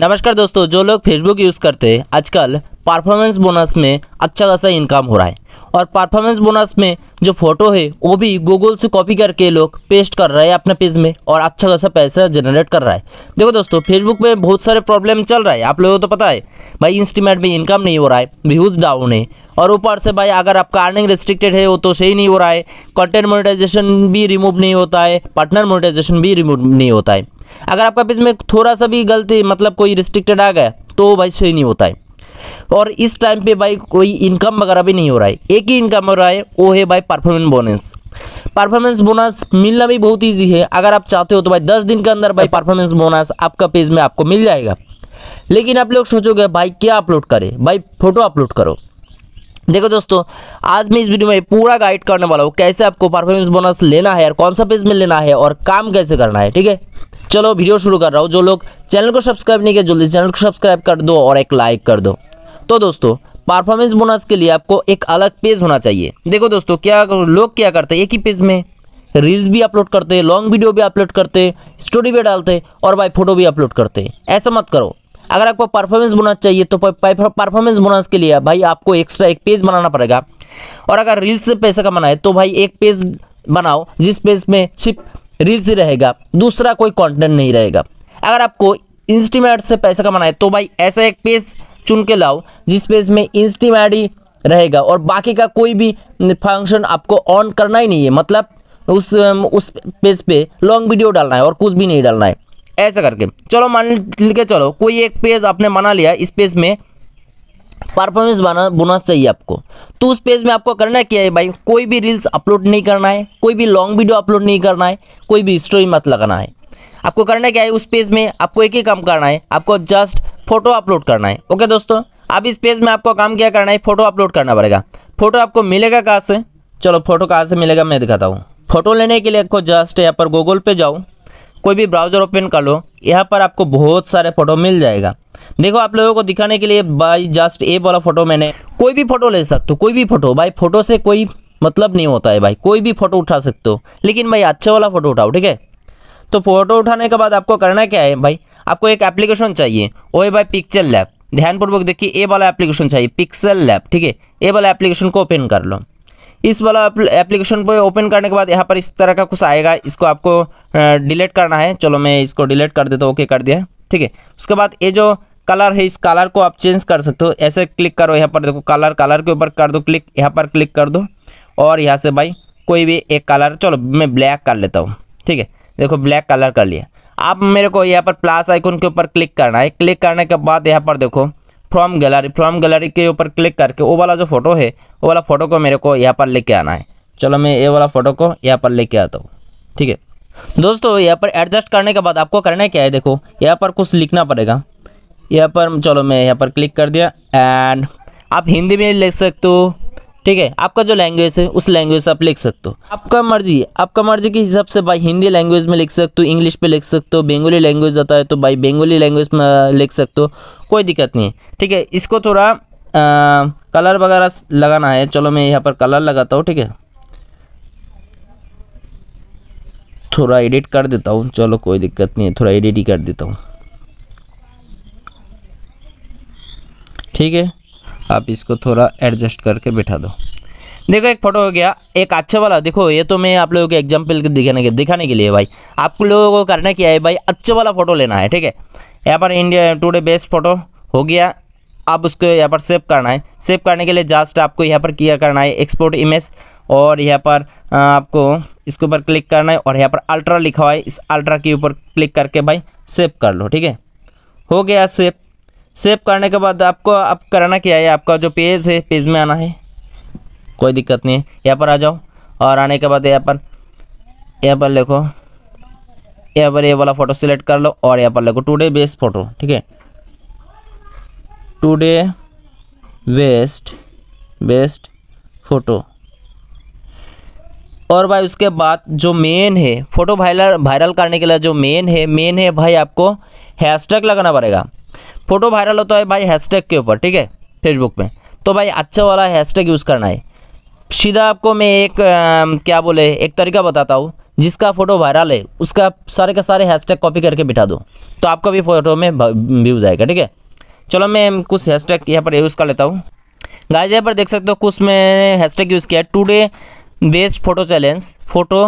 नमस्कार दोस्तों जो लोग फेसबुक यूज़ करते हैं आजकल परफॉर्मेंस बोनस में अच्छा खासा इनकम हो रहा है और परफॉर्मेंस बोनस में जो फ़ोटो है वो भी गूगल से कॉपी करके लोग पेस्ट कर रहे हैं अपने पेज में और अच्छा खासा पैसा जनरेट कर रहा है देखो दोस्तों फेसबुक में बहुत सारे प्रॉब्लम चल रहा है आप लोगों को तो पता है भाई इंस्टीमेट में इनकम नहीं हो रहा है व्यूज़ डाउन है और ऊपर से भाई अगर आपका अर्निंग रिस्ट्रिक्टेड है वो तो सही नहीं हो रहा है कंटेंट मोनिटाइजेशन भी रिमूव नहीं होता है पार्टनर मोनिटाइजेशन भी रिमूव नहीं होता है अगर आपका पेज में थोड़ा सा भी गलती मतलब कोई रिस्ट्रिक्टेड आ गया तो भाई सही नहीं होता है और इस टाइम पे भाई कोई इनकम वगैरह भी नहीं हो रहा है एक ही इनकम हो रहा है वो है भाई परफॉर्मेंस बोनस परफॉर्मेंस बोनस मिलना भी बहुत ईजी है अगर आप चाहते हो तो भाई दस दिन के अंदर भाई परफॉर्मेंस बोनस आपका पेज में आपको मिल जाएगा लेकिन आप लोग सोचोगे भाई क्या अपलोड करें भाई फोटो अपलोड करो देखो दोस्तों आज मैं इस वीडियो में पूरा गाइड करने वाला हूँ कैसे आपको परफॉर्मेंस बोनस लेना है और कौन सा पेज में लेना है और काम कैसे करना है ठीक है चलो वीडियो शुरू कर रहा हूँ जो लोग चैनल को सब्सक्राइब नहीं किया जल्दी चैनल को सब्सक्राइब कर दो और एक लाइक कर दो तो दोस्तों परफॉर्मेंस बोनस के लिए आपको एक अलग पेज होना चाहिए देखो दोस्तों क्या लोग क्या करते हैं एक ही पेज में रील्स भी अपलोड करते हैं लॉन्ग वीडियो भी अपलोड करते हैं स्टोरी भी डालते और भाई फोटो भी अपलोड करते हैं ऐसा मत करो अगर आपको परफॉर्मेंस बोनस चाहिए तो परफॉर्मेंस बोनस के लिए भाई आपको एक्स्ट्रा एक पेज बनाना पड़ेगा और अगर रील्स से पैसा कमाना है तो भाई एक पेज बनाओ जिस पेज में सिर्फ रील्स ही रहेगा दूसरा कोई कंटेंट नहीं रहेगा अगर आपको इंस्टीमेट से पैसा कमाना है तो भाई ऐसा एक पेज चुन के लाओ जिस पेज में इंस्टीमेट ही रहेगा और बाकी का कोई भी फंक्शन आपको ऑन करना ही नहीं है मतलब उस उस पेज पे लॉन्ग वीडियो डालना है और कुछ भी नहीं डालना है ऐसा करके चलो मान के चलो कोई एक पेज आपने बना लिया इस पेज में परफॉर्मेंस बोनस चाहिए आपको तो उस पेज में आपको करना क्या है भाई कोई भी रील्स अपलोड नहीं करना है कोई भी लॉन्ग वीडियो अपलोड नहीं करना है कोई भी स्टोरी मत लगाना है आपको करना क्या है उस पेज में आपको एक ही काम करना है आपको जस्ट फोटो अपलोड करना है ओके दोस्तों अब इस पेज में आपको काम क्या करना है फोटो अपलोड करना पड़ेगा फोटो आपको मिलेगा कहाँ से चलो फोटो कहाँ से मिलेगा मैं दिखाता हूँ फोटो लेने के लिए आपको जस्ट यहाँ पर गूगल पे जाऊँ कोई भी ब्राउज़र ओपन कर लो यहाँ पर आपको बहुत सारे फ़ोटो मिल जाएगा देखो आप लोगों को दिखाने के लिए बाई जस्ट ए वाला फ़ोटो मैंने कोई भी फ़ोटो ले सकते हो कोई भी फ़ोटो भाई फ़ोटो से कोई मतलब नहीं होता है भाई कोई भी फ़ोटो उठा सकते हो लेकिन भाई अच्छे वाला फ़ोटो उठाओ ठीक है तो फ़ोटो उठाने के बाद आपको करना क्या है भाई आपको एक एप्लीकेशन चाहिए वो है भाई पिक्चर लैब ध्यानपूर्वक देखिए ए वाला एप्लीकेशन चाहिए पिक्सल लैब ठीक है ए वाला एप्लीकेशन को ओपन कर लो इस वाला एप्लीकेशन को ओपन करने के बाद यहाँ पर इस तरह का कुछ आएगा इसको आपको डिलीट करना है चलो मैं इसको डिलीट कर देता हूँ ओके कर दिया ठीक है उसके बाद ये जो कलर है इस कलर को आप चेंज कर सकते हो ऐसे क्लिक करो यहाँ पर देखो कलर कलर के ऊपर कर दो क्लिक यहाँ पर क्लिक कर दो और यहाँ से भाई कोई भी एक कलर चलो मैं ब्लैक कर लेता हूँ ठीक है देखो ब्लैक कलर कर लिया आप मेरे को यहाँ पर प्लस आइकन के ऊपर क्लिक करना है क्लिक करने के बाद यहाँ पर देखो फ्रॉम गैलरी फ्रॉम गैलरी के ऊपर क्लिक करके वो वाला जो फोटो है वो वाला फोटो को मेरे को यहाँ पर लेके आना है चलो मैं ये वाला फोटो को यहाँ पर लेके आता हूँ ठीक है दोस्तों यहाँ पर एडजस्ट करने के बाद आपको करना क्या है देखो यहाँ पर कुछ लिखना पड़ेगा यहाँ पर चलो मैं यहाँ पर क्लिक कर दिया एंड आप हिंदी में लिख सकते हो ठीक है आपका जो लैंग्वेज है उस लैंग्वेज से आप लिख सकते हो आपका मर्जी आपका मर्जी के हिसाब से भाई हिंदी लैंग्वेज में लिख सकते हो इंग्लिश पे लिख सकते हो बेंगोली लैंग्वेज आता है तो भाई बेंगोली लैंग्वेज में लिख सकते हो कोई दिक्कत नहीं है ठीक है इसको थोड़ा आ, कलर वगैरह लगाना है चलो मैं यहाँ पर कलर लगाता हूँ ठीक है थोड़ा एडिट कर देता हूँ चलो कोई दिक्कत नहीं है थोड़ा एडिट ही कर देता हूँ ठीक है आप इसको थोड़ा एडजस्ट करके बैठा दो देखो एक फ़ोटो हो गया एक अच्छा वाला देखो ये तो मैं आप लोगों के एग्जाम्पल दिखाने के दिखाने के लिए भाई आप लोगों को करना क्या है भाई अच्छा वाला फ़ोटो लेना है ठीक है यहाँ पर इंडिया टुडे बेस्ट फ़ोटो हो गया आप उसको यहाँ पर सेव करना है सेव करने के लिए जस्ट आपको यहाँ पर किया करना है एक्सपोर्ट इमेज और यहाँ पर आपको इसके ऊपर क्लिक करना है और यहाँ पर अल्ट्रा लिखा हुआ है इस अल्ट्रा के ऊपर क्लिक करके भाई सेव कर लो ठीक है हो गया सेव सेव करने के बाद आपको आप करना क्या है आपका जो पेज है पेज में आना है कोई दिक्कत नहीं है यहाँ पर आ जाओ और आने के बाद यहाँ पर यहाँ पर लिखो यहाँ पर ये यह वाला फ़ोटो सिलेक्ट कर लो और यहाँ पर लिखो टुडे बेस्ट फ़ोटो ठीक है टुडे वेस्ट बेस्ट फ़ोटो और भाई उसके बाद जो मेन है फ़ोटो वायरल वायरल करने के लिए जो मेन है मेन है भाई आपको हैशटैग लगाना पड़ेगा फोटो वायरल होता है भाई हैशटैग के ऊपर ठीक है फेसबुक में तो भाई अच्छा वाला हैशटैग यूज़ करना है सीधा आपको मैं एक आ, क्या बोले एक तरीका बताता हूँ जिसका फ़ोटो वायरल है उसका सारे का सारे हैशटैग कॉपी करके बिठा दो तो आपका भी फ़ोटो में व्यूज़ आएगा ठीक है चलो मैं कुछ हैशटैग यहाँ पर यूज़ कर लेता हूँ गाइस यहाँ पर देख सकते हो कुछ मैंने हैशटैग यूज़ किया today best photo challenge photo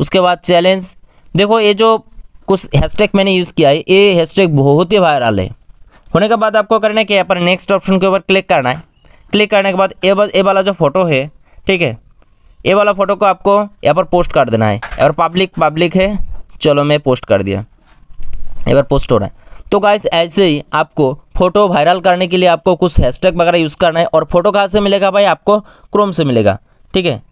उसके बाद चैलेंज देखो ये जो कुछ हैशटैग मैंने यूज़ किया है ये हैशटैग बहुत ही वायरल है होने के बाद आपको करना है कि यहाँ पर नेक्स्ट ऑप्शन के ऊपर क्लिक करना है क्लिक करने के बाद ए ए वाला जो फोटो है ठीक है ए वाला फ़ोटो को आपको यहाँ पर पोस्ट कर देना है और पब्लिक पब्लिक है चलो मैं पोस्ट कर दिया एक बार पोस्ट हो रहा है तो गाइस ऐसे ही आपको फोटो वायरल करने के लिए आपको कुछ हैशटैग वगैरह यूज़ करना है और फोटो कहाँ से मिलेगा भाई आपको क्रोम से मिलेगा ठीक है